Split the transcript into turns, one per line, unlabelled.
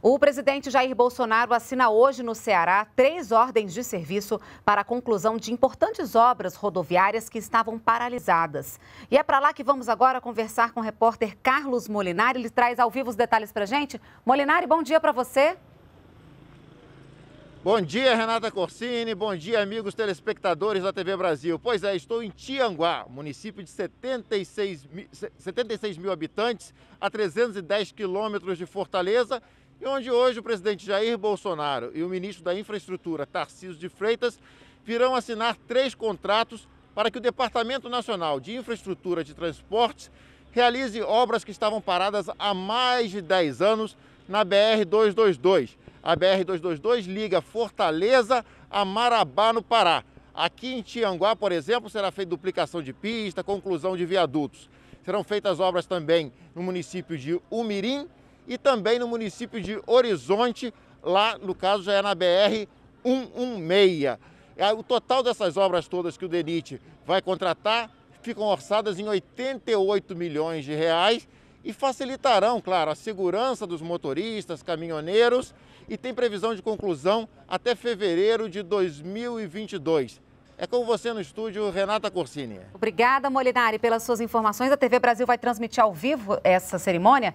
O presidente Jair Bolsonaro assina hoje no Ceará três ordens de serviço para a conclusão de importantes obras rodoviárias que estavam paralisadas. E é para lá que vamos agora conversar com o repórter Carlos Molinari. Ele traz ao vivo os detalhes para gente. Molinari, bom dia para você.
Bom dia, Renata Corsini. Bom dia, amigos telespectadores da TV Brasil. Pois é, estou em Tianguá, município de 76 mil, 76 mil habitantes, a 310 quilômetros de Fortaleza e onde hoje o presidente Jair Bolsonaro e o ministro da Infraestrutura, Tarcísio de Freitas, virão assinar três contratos para que o Departamento Nacional de Infraestrutura de Transportes realize obras que estavam paradas há mais de 10 anos na BR-222. A BR-222 liga Fortaleza a Marabá, no Pará. Aqui em Tianguá, por exemplo, será feita duplicação de pista, conclusão de viadutos. Serão feitas obras também no município de Umirim e também no município de Horizonte, lá no caso já é na BR 116. É, o total dessas obras todas que o DENIT vai contratar ficam orçadas em 88 milhões de reais e facilitarão, claro, a segurança dos motoristas, caminhoneiros e tem previsão de conclusão até fevereiro de 2022. É com você no estúdio, Renata Corsini.
Obrigada, Molinari, pelas suas informações. A TV Brasil vai transmitir ao vivo essa cerimônia.